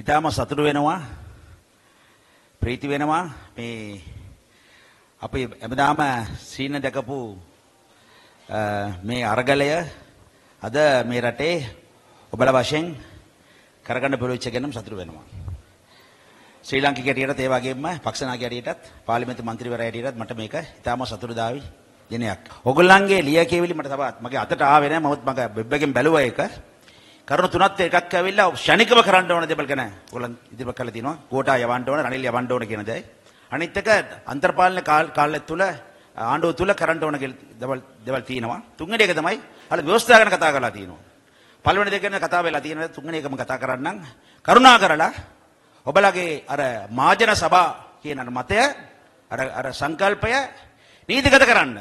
ඉතාම සතුටු වෙනවා ප්‍රීති වෙනවා මේ අපි හැමදාම සීන දැකපු මේ අරගලය අද මේ රටේ ඔබලා වශයෙන් කරගන්න පුළුවන් ගැනම සතුටු වෙනවා ශ්‍රී ලාංකිකයටත් ඒ වගේම පක්ෂනායකයටත් පාර්ලිමේන්තු මන්ත්‍රීවරයාටත් මට මේක ඉතාම සතුටුදායි දිනයක්. ඔගොල්ලන්ගේ ලියකියවිලි මට තවත් මගේ අතට ආවේ නැහැ. මමත් මගේ වෙබ් එකෙන් බැලුවා ඒක. කරුණු තුනත් එකක් ඇවිල්ලා ෂණිකව කරන්න ඕන දේවල් ගැන ඔයගොල්ලන් ඉදිරිපත් කරලා තිනවා. කෝටා යවන්න ඕන, රනිල් යවන්න ඕන කියන දේයි. අනිත් එක අන්තර්පාලන කාලය තුළ ආණ්ඩුව තුළ කරන්න ඕන දේවල් දේවල් තියෙනවා. තුන්වෙනි එක තමයි අර ව්‍යවස්ථා ගැන කතා කරලා තියෙනවා. පළවෙනි දෙක ගැන කතා වෙලා තියෙනවා. තුන්වෙනි එකම කතා කරන්නම්. කරුණා කරලා ඔබලගේ අර මාජන සභා කියන මතය අර අර සංකල්පය නීතිගත කරන්න.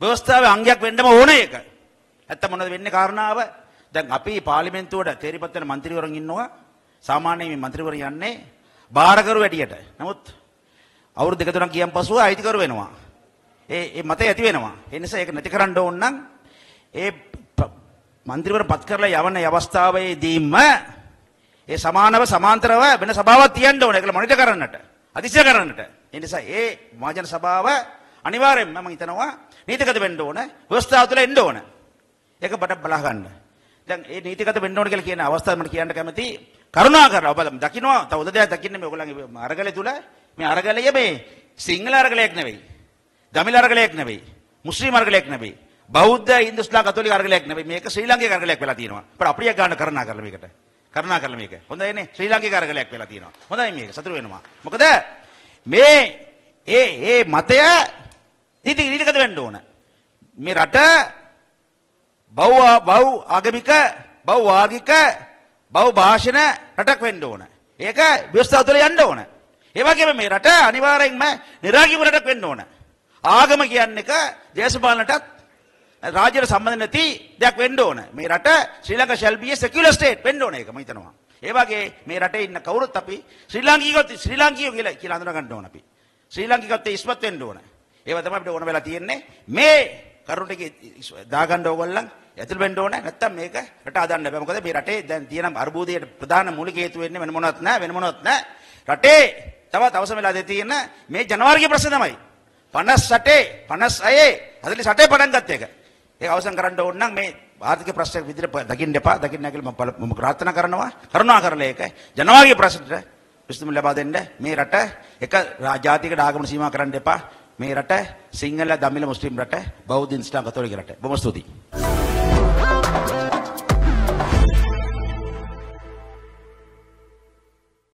ව්‍යවස්ථාවේ අංගයක් වෙන්නම ඕන ඒක. ඇත්ත මොනවද වෙන්නේ කාරණාව? දැන් අපි පාර්ලිමේන්තුවට තේරිපත් වෙන മന്ത്രിවරුන් ඉන්නවා. සාමාන්‍යයෙන් මේ മന്ത്രിවරු යන්නේ බාරකරු වැඩියට. නමුත් අවුරුදු දෙක තුනක් ගියන් පසුව අයිතිකරු වෙනවා. ඒ ඒ මතය ඇති වෙනවා. ඒ නිසා ඒක නැති කරන්න ඕන නම් ඒ മന്ത്രിවරු පත් කරලා යවන අවස්ථාවේදීම ඒ සමානව සමාන්තරව වෙන සභාවක් තියන්න ඕන. ඒකල මොනිටර් කරන්නට. අධිශය කරන්නට. ඒ නිසා ඒ මහජන සභාව අනිවාර්යෙන්ම මම හිතනවා නීතිගත වෙන්න ඕන. ව්‍යවස්ථාව තුළ එන්න ඕන. ඒක බට බලා ගන්න. දැන් ඒ නීතිගත වෙන්න ඕන කියලා කියන අවස්ථාව මට කියන්න කැමති කරුණාකරලා බලමු දකින්නවා තව උදේ දකින්නේ මේ ඔයගොල්ලන්ගේ අරගලය තුල මේ අරගලය මේ සිංහල අරගලයක් නෙවෙයි දමිල අරගලයක් නෙවෙයි මුස්ලිම් අරගලයක් නෙවෙයි බෞද්ධ ඉන්දුස්ලා කතෝලික අරගලයක් නෙවෙයි මේක ශ්‍රී ලංකේ අරගලයක් වෙලා තියෙනවා අපිට අප්‍රිය ගන්න කරනා කරලා මේකට කරනා කරලා මේක හොඳයිනේ ශ්‍රී ලංකේ අරගලයක් වෙලා තියෙනවා හොඳයි මේක සතුරු වෙනවා මොකද මේ ඒ ඒ මතය නීතිගත වෙන්න ඕන මේ රට බෞ බෞ ආගමික බෞ වාගික බෞ භාෂණ රටක් වෙන්න ඕන. ඒක ව්‍යවස්ථාව තුළ යන්න ඕන. ඒ වගේම මේ රට අනිවාර්යයෙන්ම નિરાගිම රටක් වෙන්න ඕන. ආගම කියන්නේ එක දේශපාලනටත් රාජ්‍යට සම්බන්ධ නැති දෙයක් වෙන්න ඕන. මේ රට ශ්‍රී Lanka shall be a secular state වෙන්න ඕන ඒක මම හිතනවා. ඒ වගේ මේ රටේ ඉන්න කවුරුත් අපි ශ්‍රී ලාංකිකයෝ ශ්‍රී ලාංකිකයෝ කියලා කියලා හඳුනා ගන්න ඕන අපි. ශ්‍රී ලාංකිකත්වයේ ඉස්මත් වෙන්න ඕන. ඒව තමයි අපිට ඕන වෙලා තියෙන්නේ. මේ කරුණු ටික දාගන්න ඕගොල්ලන් ඇතුල් වෙන්න ඕනේ නැත්තම් මේක රට හදන්න බෑ මොකද මේ රටේ දැන් තියෙන අර්බුදයට ප්‍රධාන මූලික හේතුව වෙන්නේ වෙන මොනවත් නෑ වෙන මොනවත් නෑ රටේ තවත් අවසන් වෙලා දෙ තියෙන මේ ජනවාර්ගික ප්‍රශ්න තමයි 58 56 48 පටන් ගත්ත එක ඒක අවසන් කරන්න ඕන නම් මේ ආර්ථික ප්‍රශ්නයක් විදිහට දකින්න එපා දකින්න කියලා මම මම ප්‍රාර්ථනා කරනවා කරුණා කරලා ඒක ජනවාර්ගික ප්‍රශ්නට විසඳුම් ලබා දෙන්න මේ රට එක ජාතික ආගමන සීමා කරන්න එපා මේ රට සිංහල දමිල මුස්ලිම් රට බෞද්ධ ඉස්ලාම් කතෝලික රට බොහොම ස්තුතියි